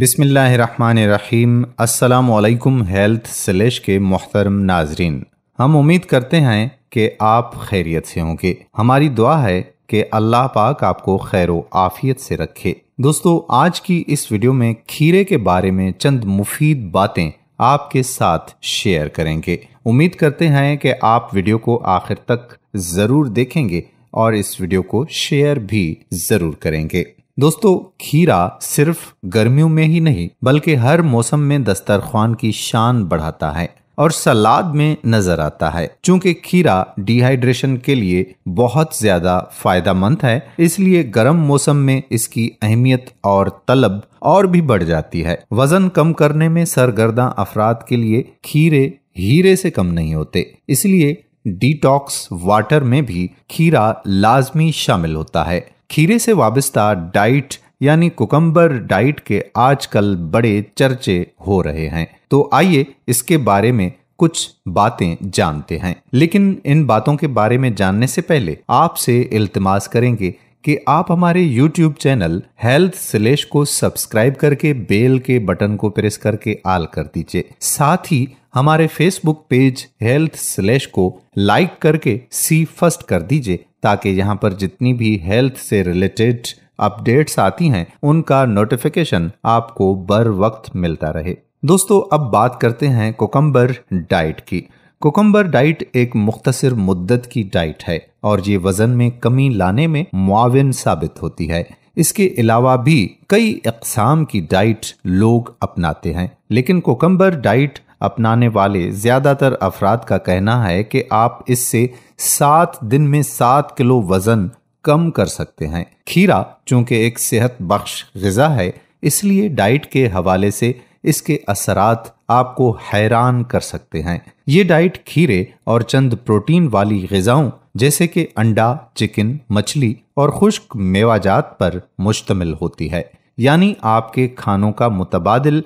بسم اللہ الرحمن الرحیم السلام علیکم ہیلتھ سلیش کے محترم ناظرین ہم امید کرتے ہیں کہ آپ خیریت سے ہوں گے ہماری دعا ہے کہ اللہ پاک آپ کو خیر و آفیت سے رکھے دوستو آج کی اس ویڈیو میں کھیرے کے بارے میں چند مفید باتیں آپ کے ساتھ شیئر کریں گے امید کرتے ہیں کہ آپ ویڈیو کو آخر تک ضرور دیکھیں گے اور اس ویڈیو کو شیئر بھی ضرور کریں گے دوستو کھیرا صرف گرمیوں میں ہی نہیں بلکہ ہر موسم میں دسترخوان کی شان بڑھاتا ہے اور سلاد میں نظر آتا ہے چونکہ کھیرا ڈی ہائیڈریشن کے لیے بہت زیادہ فائدہ مند ہے اس لیے گرم موسم میں اس کی اہمیت اور طلب اور بھی بڑھ جاتی ہے وزن کم کرنے میں سرگرداں افراد کے لیے کھیرے ہیرے سے کم نہیں ہوتے اس لیے ڈی ٹاکس واٹر میں بھی کھیرا لازمی شامل ہوتا ہے کھیرے سے وابستہ ڈائٹ یعنی کوکمبر ڈائٹ کے آج کل بڑے چرچے ہو رہے ہیں تو آئیے اس کے بارے میں کچھ باتیں جانتے ہیں لیکن ان باتوں کے بارے میں جاننے سے پہلے آپ سے التماس کریں گے کہ آپ ہمارے یوٹیوب چینل ہیلتھ سلیش کو سبسکرائب کر کے بیل کے بٹن کو پریس کر کے آل کر دیجیے ساتھ ہی ہمارے Facebook page health slash کو لائک کر کے سی فسٹ کر دیجیے تاکہ یہاں پر جتنی بھی ہیلتھ سے ریلیٹڈ اپڈیٹس آتی ہیں ان کا نوٹیفیکیشن آپ کو بر وقت ملتا رہے دوستو اب بات کرتے ہیں کوکمبر ڈائٹ کی کوکمبر ڈائٹ ایک مختصر مدت کی ڈائٹ ہے اور یہ وزن میں کمی لانے میں معاون ثابت ہوتی ہے اس کے علاوہ بھی کئی اقسام کی ڈائٹ لوگ اپناتے ہیں لیکن کوکمبر ڈائٹ اپنانے والے زیادہ تر افراد کا کہنا ہے کہ آپ اس سے سات دن میں سات کلو وزن کم کر سکتے ہیں کھیرا چونکہ ایک صحت بخش غذا ہے اس لیے ڈائٹ کے حوالے سے اس کے اثرات آپ کو حیران کر سکتے ہیں یہ ڈائٹ کھیرے اور چند پروٹین والی غذاؤں جیسے کہ انڈا چکن مچھلی اور خشک میوہ جات پر مشتمل ہوتی ہے یعنی آپ کے کھانوں کا متبادل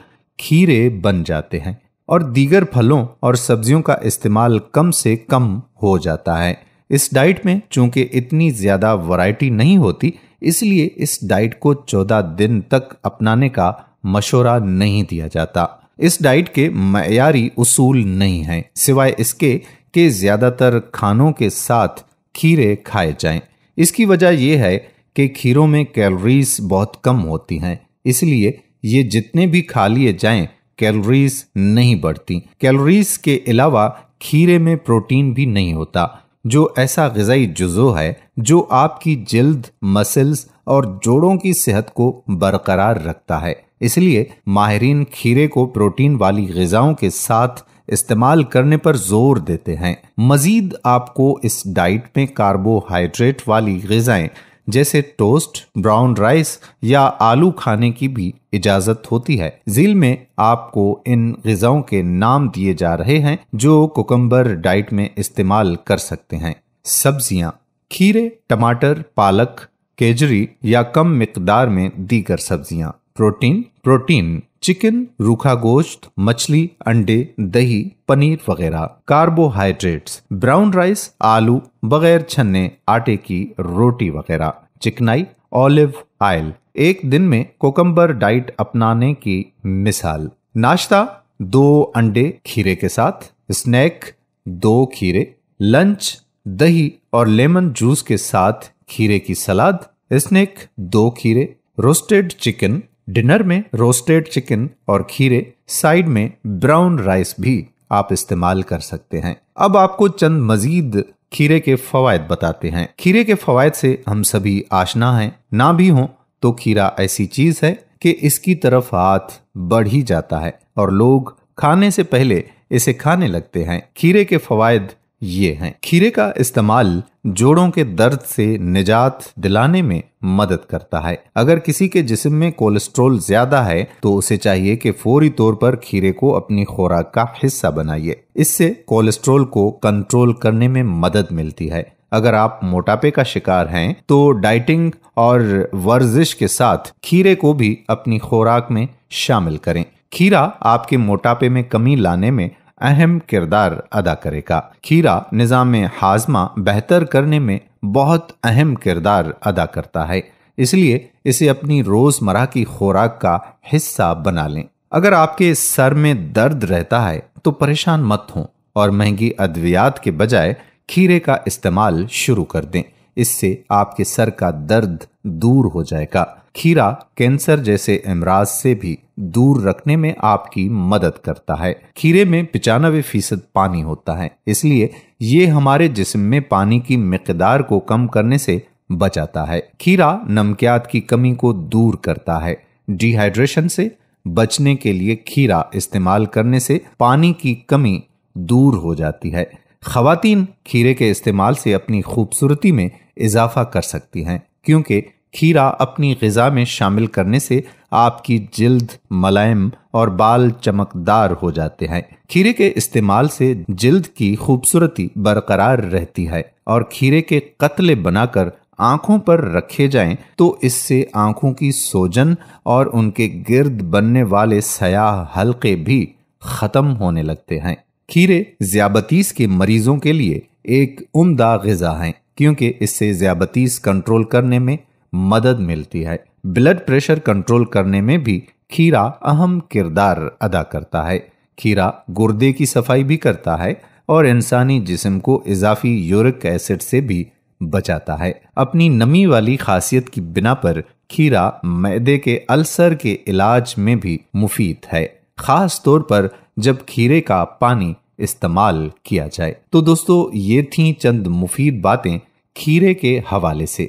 کھیرے بن جاتے ہیں اور دیگر پھلوں اور سبزیوں کا استعمال کم سے کم ہو جاتا ہے اس ڈائٹ میں چونکہ اتنی زیادہ ورائٹی نہیں ہوتی اس لیے اس ڈائٹ کو چودہ دن تک اپنانے کا مشورہ نہیں دیا جاتا اس ڈائٹ کے معیاری اصول نہیں ہیں سوائے اس کے کہ زیادہ تر کھانوں کے ساتھ کھیرے کھائے جائیں اس کی وجہ یہ ہے کہ کھیروں میں کیلوریز بہت کم ہوتی ہیں اس لیے یہ جتنے بھی کھا لیے جائیں کیلوریز نہیں بڑھتی کیلوریز کے علاوہ کھیرے میں پروٹین بھی نہیں ہوتا جو ایسا غذائی جزو ہے جو آپ کی جلد مسلز اور جوڑوں کی صحت کو برقرار رکھتا ہے اس لیے ماہرین کھیرے کو پروٹین والی غذاؤں کے ساتھ استعمال کرنے پر زور دیتے ہیں مزید آپ کو اس ڈائٹ میں کاربوہائیڈریٹ والی غذائیں جیسے ٹوسٹ براؤن رائس یا آلو کھانے کی بھی اجازت ہوتی ہے ذیل میں آپ کو ان غذاؤں کے نام دیے جا رہے ہیں جو کوکمبر ڈائٹ میں استعمال کر سکتے ہیں سبزیاں کھیرے ٹماٹر پالک کیجری یا کم مقدار میں دیگر سبزیاں پروٹین پروٹین چکن روکھا گوشت مچھلی انڈے دہی پنیر وغیرہ کاربوہائیڈریٹس براؤن رائس آلو بغیر چھنے آٹے کی روٹی وغیرہ چکنائی اولیو آئل ایک دن میں کوکمبر ڈائٹ اپنانے کی مثال ناشتہ دو انڈے کھیرے کے ساتھ اسنیک دو کھیرے لنچ دہی اور لیمن جوس کے ساتھ کھیرے کی سلاد اسنیک دو کھیرے روسٹیڈ چکن ڈنر میں روسٹیڈ چکن اور کھیرے سائیڈ میں براؤن رائس بھی آپ استعمال کر سکتے ہیں اب آپ کو چند مزید کھیرے کے فوائد بتاتے ہیں کھیرے کے فوائد سے ہم سبھی آشنا ہیں نہ بھی ہوں تو کھیرا ایسی چیز ہے کہ اس کی طرف ہاتھ بڑھ ہی جاتا ہے اور لوگ کھانے سے پہلے اسے کھانے لگتے ہیں کھیرے کے فوائد یہ ہیں کھیرے کا استعمال جوڑوں کے درد سے نجات دلانے میں مدد کرتا ہے اگر کسی کے جسم میں کولیسٹرول زیادہ ہے تو اسے چاہیے کہ فوری طور پر کھیرے کو اپنی خوراک کا حصہ بنائیے اس سے کولیسٹرول کو کنٹرول کرنے میں مدد ملتی ہے اگر آپ موٹاپے کا شکار ہیں تو ڈائٹنگ اور ورزش کے ساتھ کھیرے کو بھی اپنی خوراک میں شامل کریں کھیرا آپ کے موٹاپے میں کمی لانے میں اہم کردار ادا کرے گا کھیرا نظام ہاضمہ بہتر کرنے میں بہت اہم کردار ادا کرتا ہے اس لیے اسے اپنی روزمرہ کی خوراک کا حصہ بنا لیں اگر آپ کے سر میں درد رہتا ہے تو پریشان مت ہوں اور مہنگی ادویات کے بجائے کھیرے کا استعمال شروع کر دیں اس سے آپ کے سر کا درد دور ہو جائے گا کھیرا کینسر جیسے امراض سے بھی دور رکھنے میں آپ کی مدد کرتا ہے کھیرے میں پچانوے فیصد پانی ہوتا ہے اس لیے یہ ہمارے جسم میں پانی کی مقدار کو کم کرنے سے بچاتا ہے کھیرا نمکیات کی کمی کو دور کرتا ہے ڈی ہائیڈریشن سے بچنے کے لیے کھیرا استعمال کرنے سے پانی کی کمی دور ہو جاتی ہے خواتین کھیرے کے استعمال سے اپنی خوبصورتی میں اضافہ کر سکتی ہیں کیونکہ کھیرا اپنی غذا میں شامل کرنے سے آپ کی جلد ملائم اور بال چمکدار ہو جاتے ہیں کھیرے کے استعمال سے جلد کی خوبصورتی برقرار رہتی ہے اور کھیرے کے قتل بنا کر آنکھوں پر رکھے جائیں تو اس سے آنکھوں کی سوجن اور ان کے گرد بننے والے سیاہ حلقے بھی ختم ہونے لگتے ہیں کھیرے زیابتیس کے مریضوں کے لیے ایک عمدہ غذا ہیں کیونکہ اس سے زیابتیس کنٹرول کرنے میں مدد ملتی ہے بلڈ پریشر کنٹرول کرنے میں بھی کھیرا اہم کردار ادا کرتا ہے کھیرا گردے کی صفائی بھی کرتا ہے اور انسانی جسم کو اضافی یورک ایسڈ سے بھی بچاتا ہے اپنی نمی والی خاصیت کی بنا پر کھیرا میدے کے السر کے علاج میں بھی مفید ہے خاص طور پر جب کھیرے کا پانی استعمال کیا جائے تو دوستو یہ تھیں چند مفید باتیں کھیرے کے حوالے سے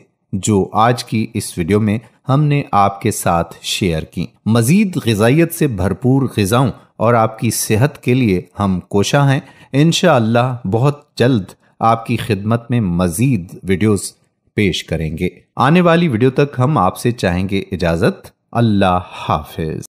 جو آج کی اس ویڈیو میں ہم نے آپ کے ساتھ شیئر کی مزید غذائیت سے بھرپور غذاؤں اور آپ کی صحت کے لیے ہم کوشاں ہیں انشاءاللہ اللہ بہت جلد آپ کی خدمت میں مزید ویڈیوز پیش کریں گے آنے والی ویڈیو تک ہم آپ سے چاہیں گے اجازت اللہ حافظ